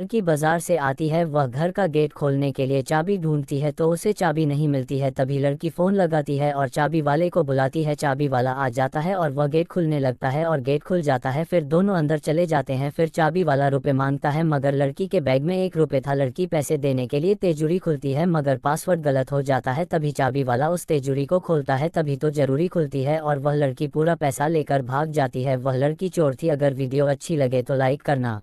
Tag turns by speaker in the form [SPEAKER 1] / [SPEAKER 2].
[SPEAKER 1] लड़की बाजार से आती है वह घर का गेट खोलने के लिए चाबी ढूंढती है तो उसे चाबी नहीं मिलती है तभी लड़की फ़ोन लगाती है और चाबी वाले को बुलाती है चाबी वाला आ जाता है और वह गेट खुलने लगता है और गेट खुल जाता है फिर दोनों अंदर चले जाते हैं फिर चाबी वाला रुपये मांगता है मगर लड़की के बैग में एक रुपये था लड़की पैसे देने के लिए तेजुरी खुलती है मगर पासवर्ड गलत हो जाता है तभी चाबी वाला उस तेजूरी को खोलता है तभी तो जरूरी खुलती है और वह लड़की पूरा पैसा लेकर भाग जाती है वह लड़की चोर थी अगर वीडियो अच्छी लगे तो लाइक करना